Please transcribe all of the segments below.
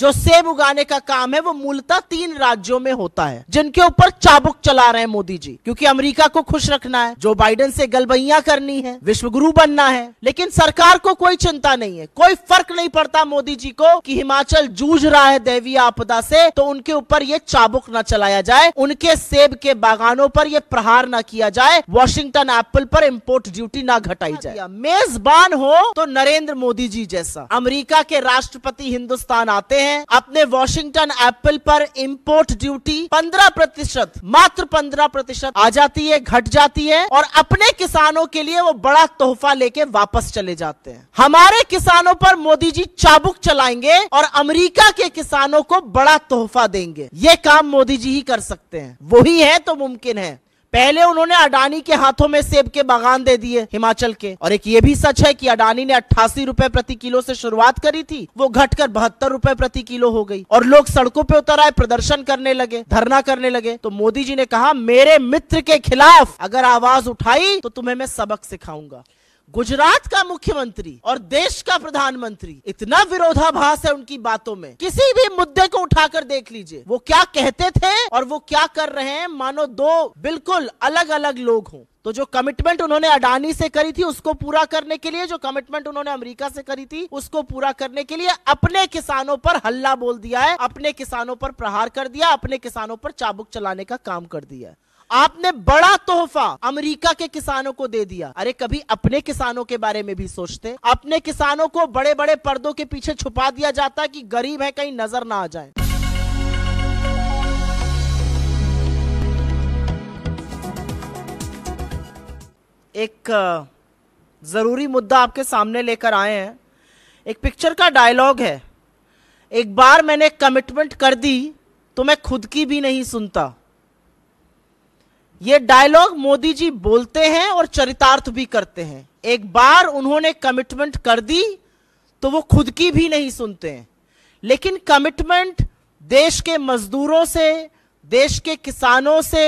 जो सेब उगाने का काम है वो मूलतः तीन राज्यों में होता है जिनके ऊपर चाबुक चला रहे हैं मोदी जी क्योंकि अमेरिका को खुश रखना है जो बाइडेन से गलबैया करनी है विश्व गुरु बनना है लेकिन सरकार को कोई चिंता नहीं है कोई फर्क नहीं पड़ता मोदी जी को कि हिमाचल जूझ रहा है दैवीय आपदा से तो उनके ऊपर ये चाबुक न चलाया जाए उनके सेब के बागानों पर यह प्रहार न किया जाए वॉशिंगटन एप्पल पर इम्पोर्ट ड्यूटी न घटाई जाए मेजबान हो तो नरेंद्र मोदी जी जैसा अमरीका के राष्ट्रपति हिंदुस्तान आते हैं हैं अपने वॉशिंगटन एप्पल पर इंपोर्ट ड्यूटी 15 प्रतिशत मात्र 15 प्रतिशत आ जाती है घट जाती है और अपने किसानों के लिए वो बड़ा तोहफा लेके वापस चले जाते हैं हमारे किसानों पर मोदी जी चाबुक चलाएंगे और अमेरिका के किसानों को बड़ा तोहफा देंगे ये काम मोदी जी ही कर सकते हैं वही है तो मुमकिन है पहले उन्होंने अडानी के हाथों में सेब के बागान दे दिए हिमाचल के और एक ये भी सच है कि अडानी ने अट्ठासी रुपए प्रति किलो से शुरुआत करी थी वो घटकर बहत्तर रुपए प्रति किलो हो गई और लोग सड़कों पे उतर आए प्रदर्शन करने लगे धरना करने लगे तो मोदी जी ने कहा मेरे मित्र के खिलाफ अगर आवाज उठाई तो तुम्हें मैं सबक सिखाऊंगा गुजरात का मुख्यमंत्री और देश का प्रधानमंत्री इतना विरोधाभास है उनकी बातों में किसी भी मुद्दे को उठाकर देख लीजिए वो क्या कहते थे और वो क्या कर रहे हैं मानो दो बिल्कुल अलग अलग लोग हों तो जो कमिटमेंट उन्होंने अडानी से करी थी उसको पूरा करने के लिए जो कमिटमेंट उन्होंने अमेरिका से करी थी उसको पूरा करने के लिए अपने किसानों पर हल्ला बोल दिया है अपने किसानों पर प्रहार कर दिया अपने किसानों पर चाबुक चलाने का काम कर दिया है आपने बड़ा तोहफा अमेरिका के किसानों को दे दिया अरे कभी अपने किसानों के बारे में भी सोचते अपने किसानों को बड़े बड़े पर्दों के पीछे छुपा दिया जाता कि गरीब है कहीं नजर ना आ जाए एक ज़रूरी मुद्दा आपके सामने लेकर आए हैं एक पिक्चर का डायलॉग है एक बार मैंने कमिटमेंट कर दी तो मैं खुद की भी नहीं सुनता ये डायलॉग मोदी जी बोलते हैं और चरितार्थ भी करते हैं एक बार उन्होंने कमिटमेंट कर दी तो वो खुद की भी नहीं सुनते हैं लेकिन कमिटमेंट देश के मजदूरों से देश के किसानों से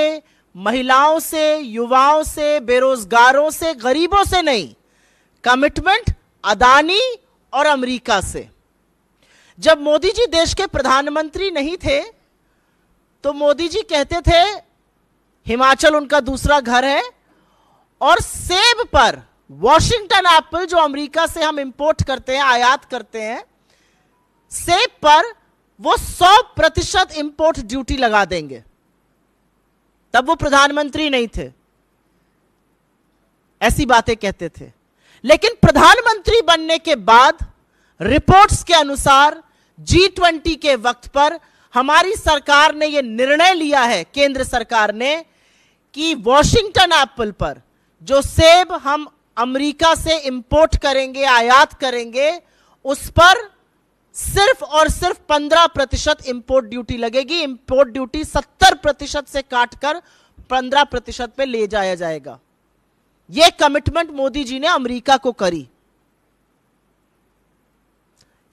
महिलाओं से युवाओं से बेरोजगारों से गरीबों से नहीं कमिटमेंट अदानी और अमेरिका से जब मोदी जी देश के प्रधानमंत्री नहीं थे तो मोदी जी कहते थे हिमाचल उनका दूसरा घर है और सेब पर वॉशिंगटन एप्पल जो अमेरिका से हम इंपोर्ट करते हैं आयात करते हैं सेब पर वो 100 प्रतिशत इंपोर्ट ड्यूटी लगा देंगे तब वो प्रधानमंत्री नहीं थे ऐसी बातें कहते थे लेकिन प्रधानमंत्री बनने के बाद रिपोर्ट्स के अनुसार जी ट्वेंटी के वक्त पर हमारी सरकार ने यह निर्णय लिया है केंद्र सरकार ने कि वॉशिंगटन एप्पल पर जो सेब हम अमेरिका से इंपोर्ट करेंगे आयात करेंगे उस पर सिर्फ और सिर्फ 15 प्रतिशत इंपोर्ट ड्यूटी लगेगी इंपोर्ट ड्यूटी 70 प्रतिशत से काटकर 15 प्रतिशत पे ले जाया जाएगा यह कमिटमेंट मोदी जी ने अमेरिका को करी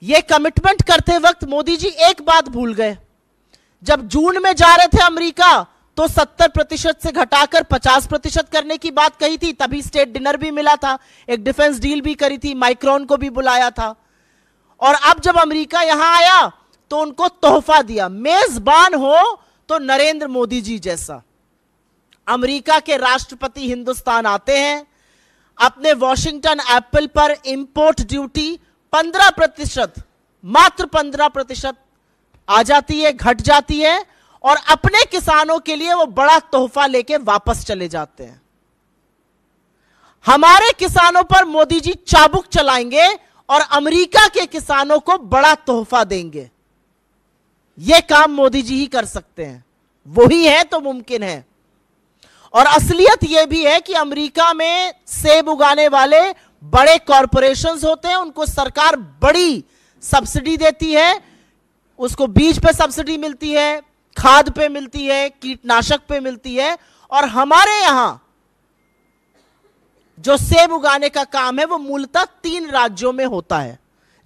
यह कमिटमेंट करते वक्त मोदी जी एक बात भूल गए जब जून में जा रहे थे अमेरिका तो 70 प्रतिशत से घटाकर 50 प्रतिशत करने की बात कही थी तभी स्टेट डिनर भी मिला था एक डिफेंस डील भी करी थी माइक्रॉन को भी बुलाया था और अब जब अमेरिका यहां आया तो उनको तोहफा दिया मेजबान हो तो नरेंद्र मोदी जी जैसा अमेरिका के राष्ट्रपति हिंदुस्तान आते हैं अपने वॉशिंगटन एप्पल पर इंपोर्ट ड्यूटी 15 प्रतिशत मात्र 15 प्रतिशत आ जाती है घट जाती है और अपने किसानों के लिए वो बड़ा तोहफा लेके वापस चले जाते हैं हमारे किसानों पर मोदी जी चाबुक चलाएंगे और अमेरिका के किसानों को बड़ा तोहफा देंगे यह काम मोदी जी ही कर सकते हैं वही है तो मुमकिन है और असलियत यह भी है कि अमेरिका में सेब उगाने वाले बड़े कॉरपोरेशंस होते हैं उनको सरकार बड़ी सब्सिडी देती है उसको बीज पे सब्सिडी मिलती है खाद पे मिलती है कीटनाशक पे मिलती है और हमारे यहां जो सेब उगाने का काम है वो मूलतः तीन राज्यों में होता है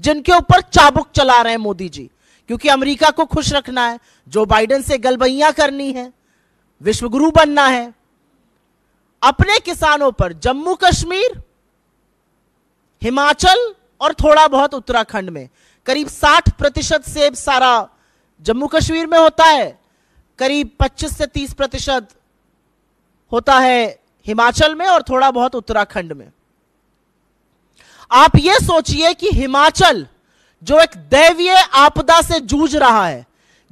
जिनके ऊपर चाबुक चला रहे हैं मोदी जी क्योंकि अमेरिका को खुश रखना है जो बाइडेन से गलबैया करनी है विश्वगुरु बनना है अपने किसानों पर जम्मू कश्मीर हिमाचल और थोड़ा बहुत उत्तराखंड में करीब 60 प्रतिशत सेब सारा जम्मू कश्मीर में होता है करीब 25 से 30 प्रतिशत होता है हिमाचल में और थोड़ा बहुत उत्तराखंड में आप यह सोचिए कि हिमाचल जो एक दैवीय आपदा से जूझ रहा है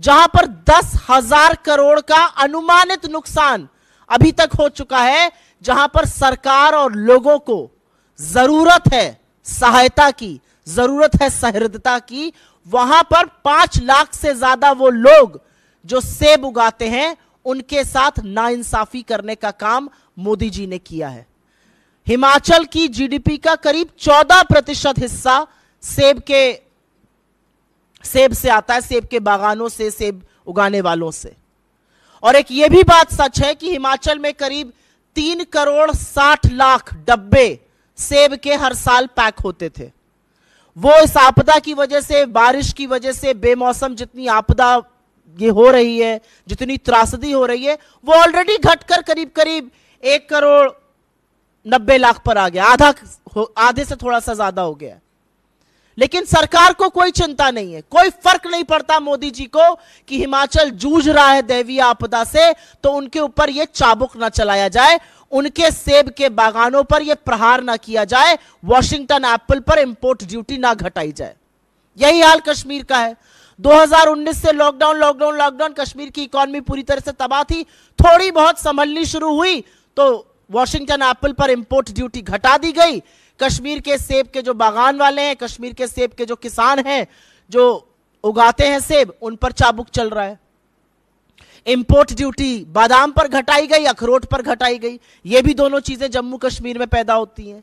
जहां पर दस हजार करोड़ का अनुमानित नुकसान अभी तक हो चुका है जहां पर सरकार और लोगों को जरूरत है सहायता की जरूरत है सहृदता की वहां पर पांच लाख से ज्यादा वो लोग जो सेब उगाते हैं उनके साथ नाइंसाफी करने का काम मोदी जी ने किया है हिमाचल की जीडीपी का करीब 14 प्रतिशत हिस्सा सेब के सेब से आता है सेब के बागानों से सेब उगाने वालों से और एक यह भी बात सच है कि हिमाचल में करीब तीन करोड़ साठ लाख डब्बे सेब के हर साल पैक होते थे वो इस आपदा की वजह से बारिश की वजह से बेमौसम जितनी आपदा ये हो रही है जितनी त्रासदी हो रही है वो ऑलरेडी घटकर करीब करीब एक करोड़ नब्बे लाख पर आ गया आधा आधे से थोड़ा सा ज्यादा हो गया लेकिन सरकार को कोई चिंता नहीं है कोई फर्क नहीं पड़ता मोदी जी को कि हिमाचल जूझ रहा है दैवीय आपदा से तो उनके ऊपर यह चाबुक ना चलाया जाए उनके सेब के बागानों पर यह प्रहार ना किया जाए वॉशिंगटन एप्पल पर इंपोर्ट ड्यूटी ना घटाई जाए यही हाल कश्मीर का है 2019 से लॉकडाउन लॉकडाउन लॉकडाउन कश्मीर की इकोनॉमी पूरी तरह से तबाह थी थोड़ी बहुत संभलनी शुरू हुई तो वॉशिंगटन एप्पल पर इंपोर्ट ड्यूटी घटा दी गई कश्मीर के सेब के जो बागान वाले हैं कश्मीर के सेब के जो किसान हैं जो उगाते हैं सेब उन पर चाबुक चल रहा है इंपोर्ट ड्यूटी बादाम पर घटाई गई अखरोट पर घटाई गई ये भी दोनों चीजें जम्मू कश्मीर में पैदा होती हैं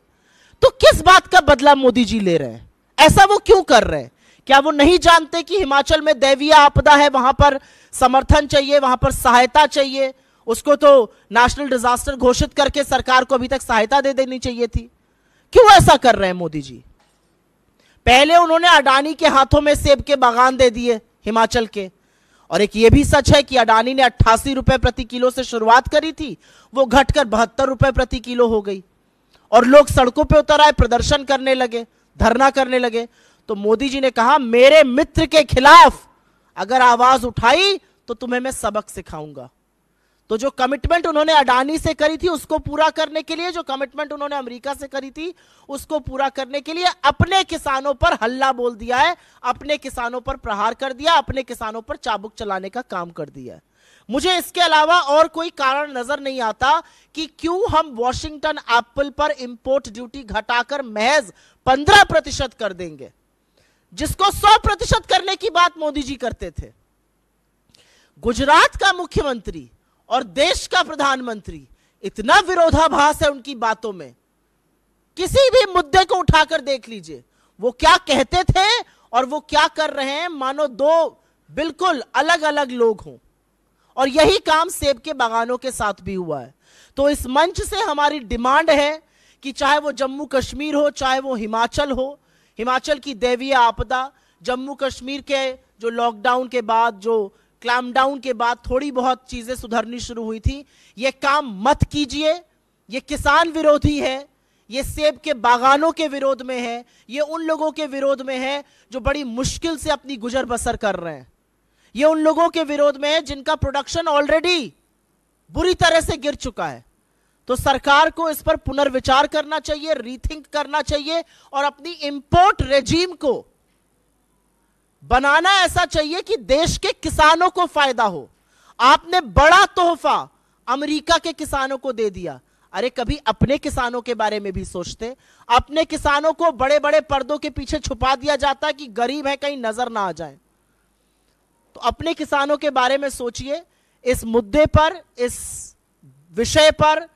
तो किस बात का बदला मोदी जी ले रहे हैं ऐसा वो क्यों कर रहे हैं क्या वो नहीं जानते कि हिमाचल में दैवीय आपदा है वहां पर समर्थन चाहिए वहां पर सहायता चाहिए उसको तो नेशनल डिजास्टर घोषित करके सरकार को अभी तक सहायता दे देनी चाहिए थी क्यों ऐसा कर रहे हैं मोदी जी पहले उन्होंने अडानी के हाथों में सेब के बागान दे दिए हिमाचल के और एक ये भी सच है कि अडानी ने अट्ठासी रुपए प्रति किलो से शुरुआत करी थी वो घटकर बहत्तर रुपए प्रति किलो हो गई और लोग सड़कों पर उतर आए प्रदर्शन करने लगे धरना करने लगे तो मोदी जी ने कहा मेरे मित्र के खिलाफ अगर आवाज उठाई तो तुम्हें मैं सबक सिखाऊंगा तो जो कमिटमेंट उन्होंने अडानी से करी थी उसको पूरा करने के लिए जो कमिटमेंट उन्होंने अमेरिका से करी थी उसको पूरा करने के लिए अपने किसानों पर हल्ला बोल दिया है अपने किसानों पर प्रहार कर दिया अपने किसानों पर चाबुक चलाने का काम कर दिया है मुझे इसके अलावा और कोई कारण नजर नहीं आता कि क्यों हम वॉशिंगटन एप्पल पर इंपोर्ट ड्यूटी घटाकर महज पंद्रह प्रतिशत कर देंगे जिसको 100 प्रतिशत करने की बात मोदी जी करते थे गुजरात का मुख्यमंत्री और देश का प्रधानमंत्री इतना विरोधाभास है उनकी बातों में किसी भी मुद्दे को उठाकर देख लीजिए वो क्या कहते थे और वो क्या कर रहे हैं मानो दो बिल्कुल अलग अलग लोग हों और यही काम सेब के बागानों के साथ भी हुआ है तो इस मंच से हमारी डिमांड है कि चाहे वो जम्मू कश्मीर हो चाहे वो हिमाचल हो हिमाचल की दैवीय आपदा जम्मू कश्मीर के जो लॉकडाउन के बाद जो डाउन के बाद थोड़ी बहुत चीज़ें सुधरनी शुरू हुई थी ये काम मत कीजिए ये किसान विरोधी है ये सेब के बागानों के विरोध में है ये उन लोगों के विरोध में है जो बड़ी मुश्किल से अपनी गुजर बसर कर रहे हैं ये उन लोगों के विरोध में है जिनका प्रोडक्शन ऑलरेडी बुरी तरह से गिर चुका है तो सरकार को इस पर पुनर्विचार करना चाहिए रीथिंक करना चाहिए और अपनी इंपोर्ट रेजीम को बनाना ऐसा चाहिए कि देश के किसानों को फायदा हो आपने बड़ा तोहफा अमेरिका के किसानों को दे दिया अरे कभी अपने किसानों के बारे में भी सोचते अपने किसानों को बड़े बड़े पर्दों के पीछे छुपा दिया जाता है कि गरीब है कहीं नजर ना आ जाए तो अपने किसानों के बारे में सोचिए इस मुद्दे पर इस विषय पर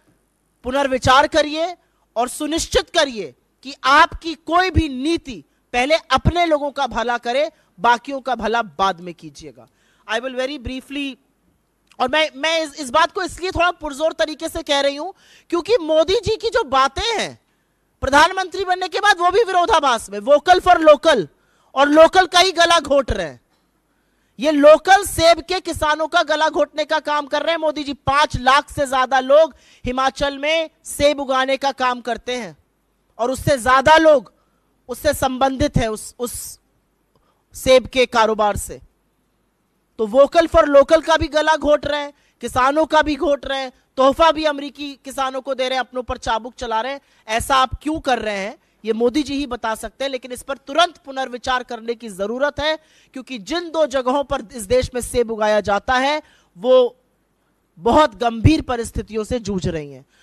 पुनर्विचार करिए और सुनिश्चित करिए कि आपकी कोई भी नीति पहले अपने लोगों का भला करे बाकियों का भला बाद में कीजिएगा आई विल वेरी ब्रीफली और मैं मैं इस, इस बात को इसलिए थोड़ा पुरजोर तरीके से कह रही हूं क्योंकि मोदी जी की जो बातें हैं प्रधानमंत्री बनने के बाद वो भी विरोधाभास में वोकल फॉर लोकल और लोकल का ही गला घोट रहे हैं ये लोकल सेब के किसानों का गला घोटने का काम कर रहे हैं मोदी जी पांच लाख से ज्यादा लोग हिमाचल में सेब उगाने का काम करते हैं और उससे ज्यादा लोग उससे संबंधित है उस उस सेब के कारोबार से तो वोकल फॉर लोकल का भी गला घोट रहे हैं किसानों का भी घोट रहे हैं तोहफा भी अमरीकी किसानों को दे रहे हैं अपनों पर चाबुक चला रहे हैं ऐसा आप क्यों कर रहे हैं ये मोदी जी ही बता सकते हैं लेकिन इस पर तुरंत पुनर्विचार करने की जरूरत है क्योंकि जिन दो जगहों पर इस देश में सेब उगाया जाता है वो बहुत गंभीर परिस्थितियों से जूझ रही हैं